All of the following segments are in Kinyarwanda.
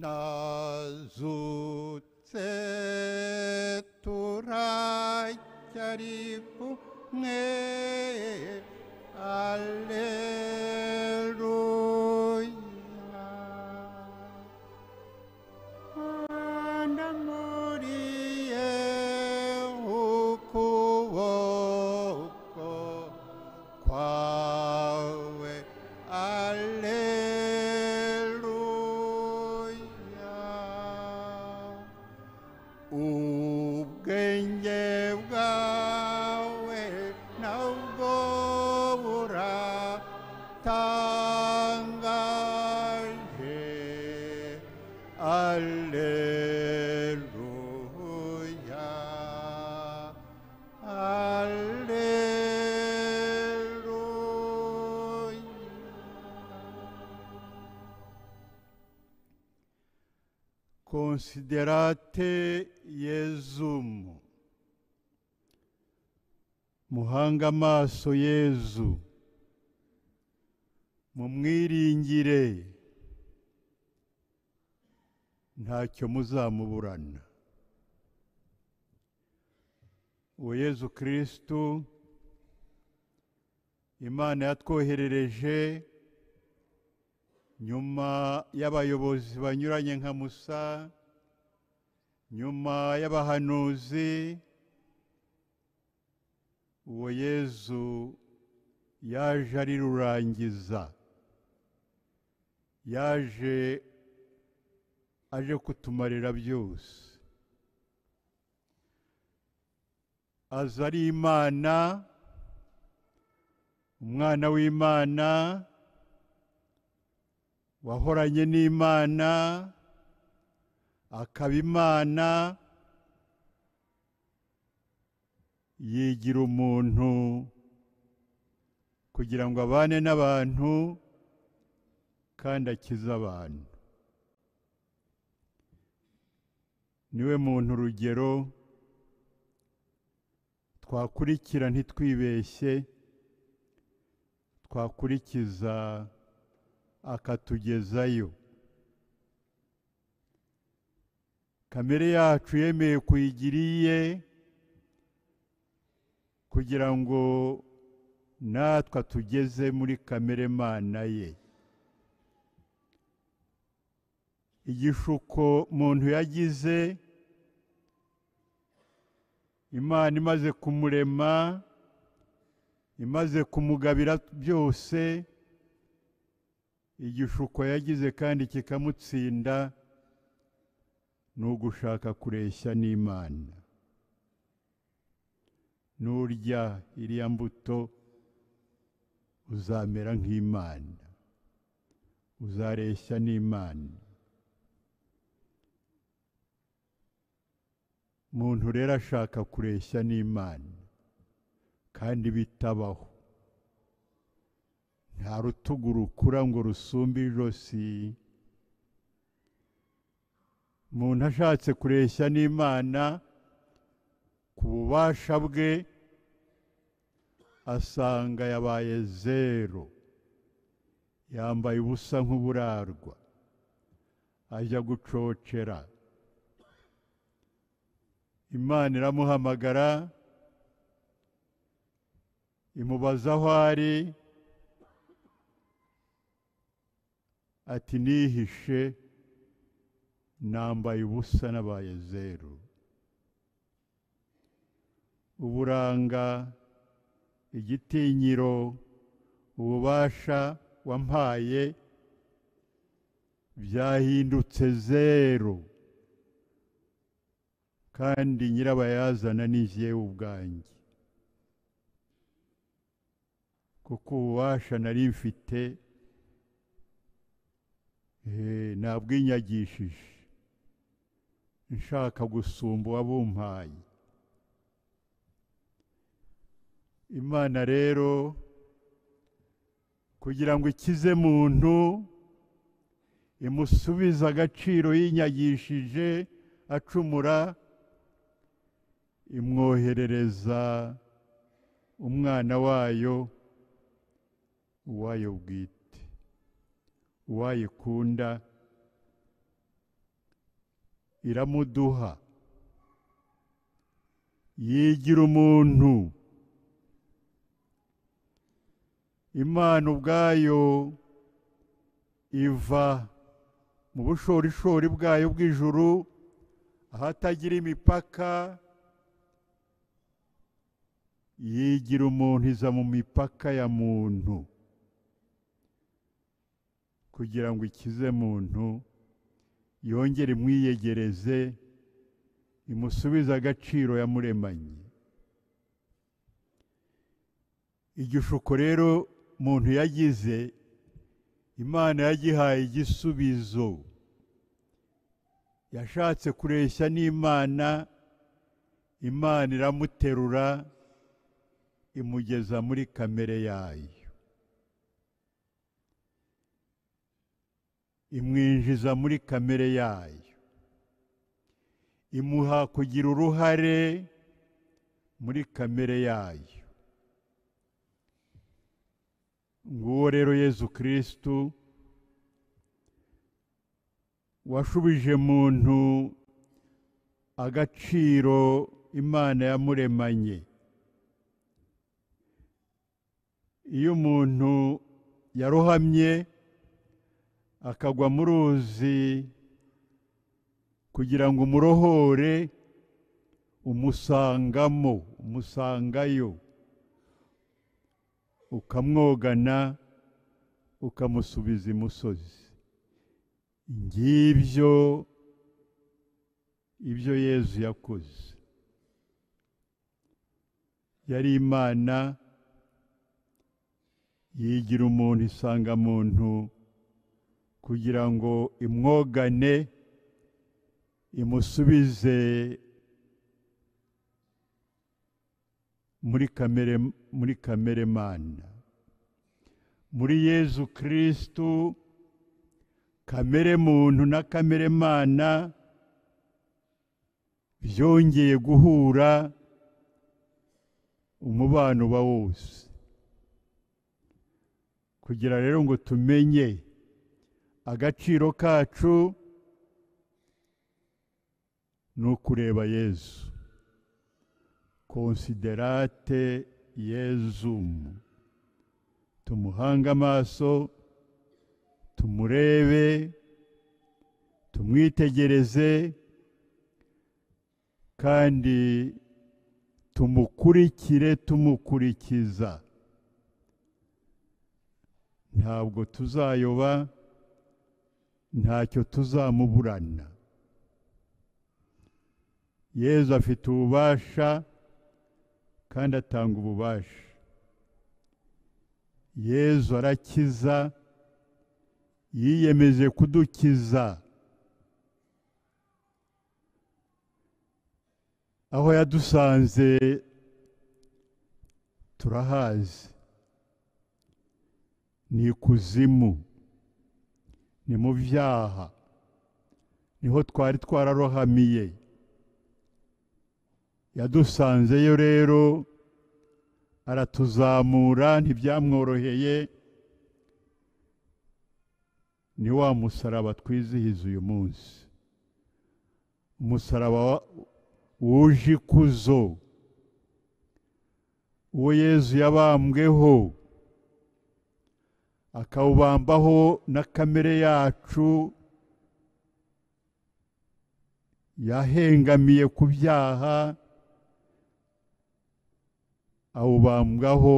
Nazutseturacharipu ne alle. considerate yezumu muhanga amaso yezu mumwiringire ntacyo muzamuburana uwo yezu Kristu imana yatwoherereje nyuma y'abayobozi banyuranye nka musa nyuma y'abahanuzi uwo yezu yaje ari rurangiza yaje aje kutumarira byose aza ari imana umwana w'imana wahoranye n'imana akaba imana yigira umuntu kugira ngo abane n'abantu kandi akize abantu niwe muntu urugero twakurikira ntitwibeshye twakurikiza akatugezayo kamere yacu yemeye kuyigira iye kugira ngo natwe atugeze muri kamere mana ye igishuko muntu yagize imana imaze kumurema imaze kumugabira byose igishuko yagize kandi kikamutsinda ni ugushaka kureshya n'imana nurya iriya mbuto uzamera nk'imana uzareshya n'imana muntu rero ashaka kureshya n'imana kandi bitabaho nta rutugu rukura ngo rusumbe ijosi umuntu ashatse kureshya n'imana ku bubasha bwe asanga yabaye zeru yambaye ubusa nk'uburarwa ajya gucocera imana iramuhamagara imubaza aho ari ati nihishe nambaye ubusa n'abaye zeru uburanga igitinyiro ububasha wampaye byahindutse zeru kandi nyirabayazana ni ubwanjye kuko ububasha nari mfite Eh, nabwinyagishije nshaka gusumba uwabumpaye imana rero kugira ngo ikize muntu imusubize agaciro yinyagishije acumura imwoherereza umwana wayo uwayo bwite uwayikunda iramuduha yigira umuntu imana ubwayo iva mu bushorishori bwayo bw'ijuru ahatagira imipaka yigira umuntu iza mu mipaka ya muntu kugira ngo ikize muntu yongere imwiyegereze imusubize agaciro yamuremanye igishuko rero muntu yagize imana yagihaye igisubizo yashatse kureshya n'imana imana iramuterura imugeza muri kamere yayo imwinjiza muri kamere yayo imuha kugira uruhare muri kamere yayo nguwo rero yezu kirisitu washubije muntu agaciro imana yamuremanye iyo umuntu yarohamye akagwa mu ruzi kugira ngo umurohore umusangamo umusangayo ukamwogana ukamusubiza imusozi ngibyo ibyo yezu yakoze yari imana yigira umuntu isanga muntu kugira ngo imwogane imusubize muri kamere muri kamere mana muri yezu kirisitu kamere muntu na kamere mana byongeye guhura umubano uba wose kugira rero ngo tumenye agaciro kacu ni ukureba yezu konsiderate yezu tumuhanga amaso tumurebe tumwitegereze kandi tumukurikire tumukurikiza ntabwo tuzayoba ntacyo tuzamuburana yezu afite ububasha kandi atanga ububasha yezu arakiza yiyemeje kudukiza aho yadusanze turahazi ni ikuzimu ni mu byaha niho twari twararohamiye yadusanzeyo rero aratuzamura ntibyamworoheye ni wa musaraba twizihiza uyu munsi umusaraba wuje ikuzo uwo yezu yabambweho akawubambaho na kamere yacu yahengamiye ku byaha awubambwaho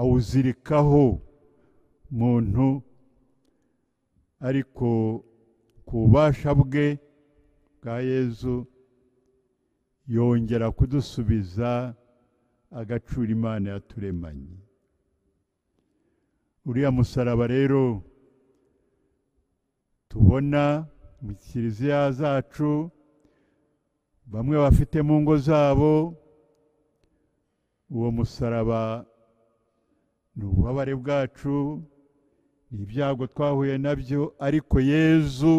awuzirikaho muntu ariko ku bubasha bwe bwa yezu yongera kudusubiza agacura imana yaturemanye uriya musaraba rero tubona mu kiliziya zacu bamwe bafite mu ngo zabo uwo musaraba ni ububabare bwacu ni ibyago twahuye nabyo ariko yezu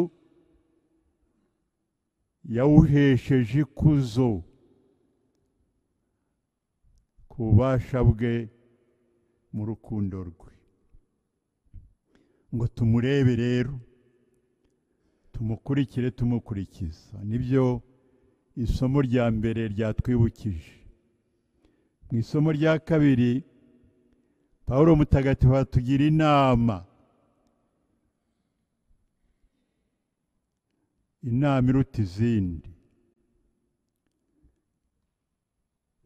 yawuhesheje ikuzo ku bubasha bwe mu rukundo rwe ngo tumurebe rero tumukurikire tumukurikiza nibyo isomo rya mbere ryatwibukije mu isomo rya kabiri paul mutagatifu hatugira inama inama iruta izindi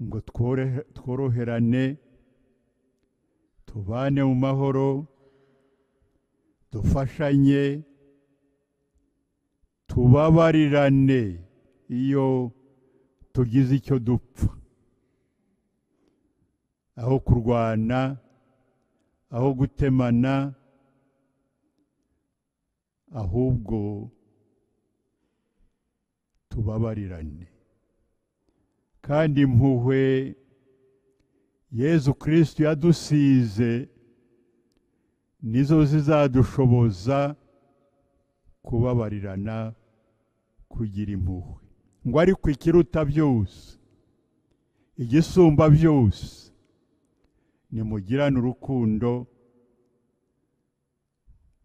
ngo tworoherane tubane mu mahoro dufashanye tubabarirane iyo tugize icyo dupfa aho kurwana aho gutemana ahubwo tubabarirane kandi impuhwe yezu kirisiti yadusize nizo zizadushoboza kubabarirana kugira impuhwe ngo ariko ikiruta byose igisumba byose nimugirane urukundo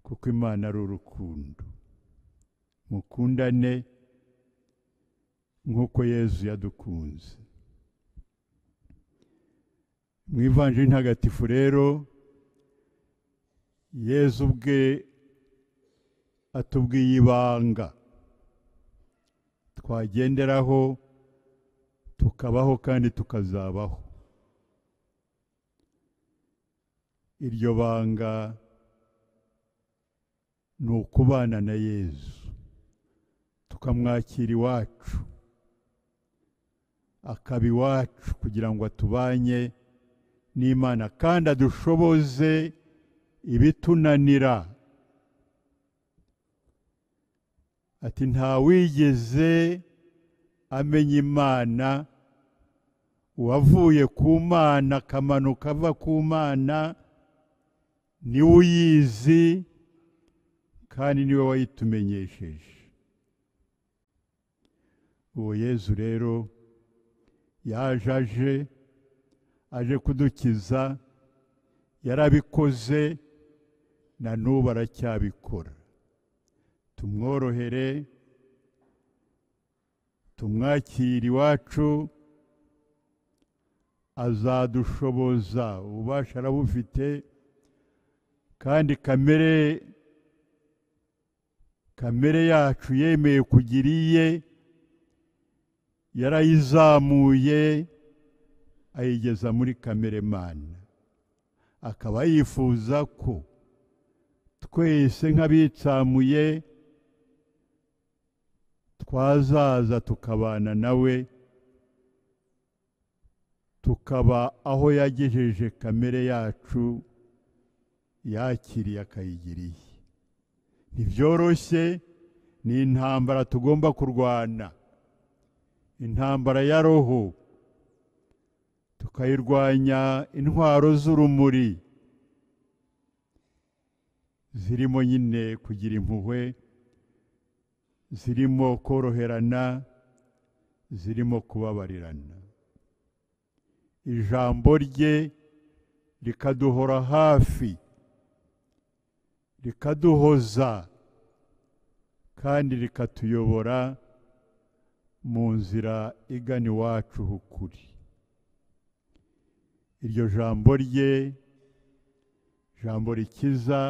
kuko imana ari urukundo mukundane nk'uko yezu yadukunze mu ivanjiri ntagatifu rero yezu ubwe atubwiye ibanga twagenderaho tukabaho kandi tukazabaho iryo banga ni ukubana na yezu tukamwakira iwacu akaba iwacu kugira ngo atubanye n'imana kandi adushoboze ibitunanira ati nta wigeze amenya imana uwavuye ku mana akamanuka ava ku mana niwe uyizi kandi niwe wayitumenyesheje uwo yezu rero yaje aje aje kudukiza yarabikoze na n'ubu aracyabikora tumworohere tumwakire iwacu azadushoboza ububasha arabufite kandi kamere kamere yacu yemeye kugira iye yarayizamuye ayigeza muri kameremana akaba yifuza ko twese nk'abitsamuye twazaza tukabana nawe tukaba aho yagejeje kamere yacu yakiriye akayigiriye ntibyoroshye ni intambara tugomba kurwana intambara ya roho tukayirwanya intwaro z'urumuri zirimo nyine kugira impuhwe zirimo koroherana zirimo kubabarirana ijambo rye rikaduhora hafi rikaduhoza kandi rikatuyobora mu nzira igana iwacu h'ukuri iryo jambo rye jambo rikiza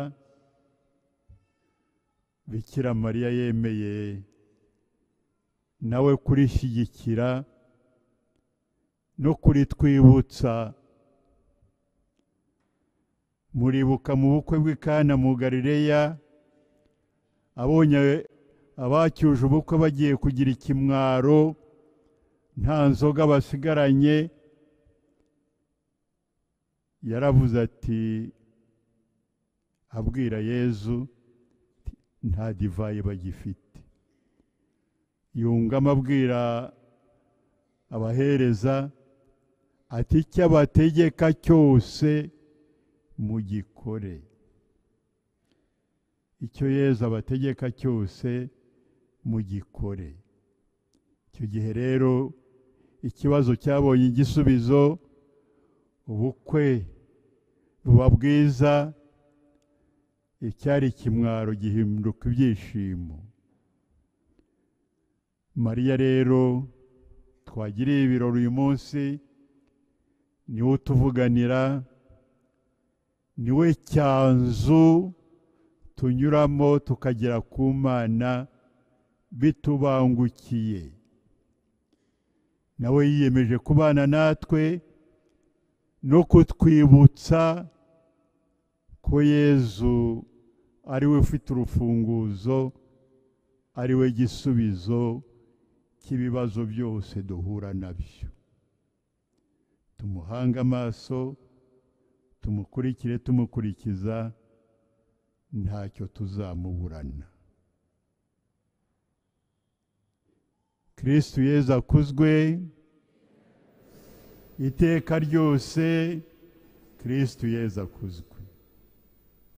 bikira mariya yemeye nawe kurishyigikira no kuritwibutsa muribuka mu bukwe bw'ikana mu Galileya abonye abacyuje ubukwe bagiye kugira ikimwaro nta nzoga basigaranye yaravuze ati abwira yezu nta divayi bagifite yunga abwira abahereza ati icyo abategeka cyose mugikore icyo yezu abategeka cyose mugikore icyo gihe rero ikibazo cyabonye igisubizo ubukwe buba bwiza icyari ikimwaro gihinduka ibyishimo mariya rero twagiriye ibirori uyu munsi niwe utuvuganira niwe cyanzu tunyuramo tukagera ku mana bitubangukiye nawe yiyemeje kubana natwe no kutwibutsa ko yezu ari we ufite urufunguzo ari we gisubizo cy'ibibazo byose duhura nabyo tumuhange amaso tumukurikire tumukurikiza ntacyo tuzamuburana kirisitu yezu akuzwe iteka ryose kirisitu yezu akuzwe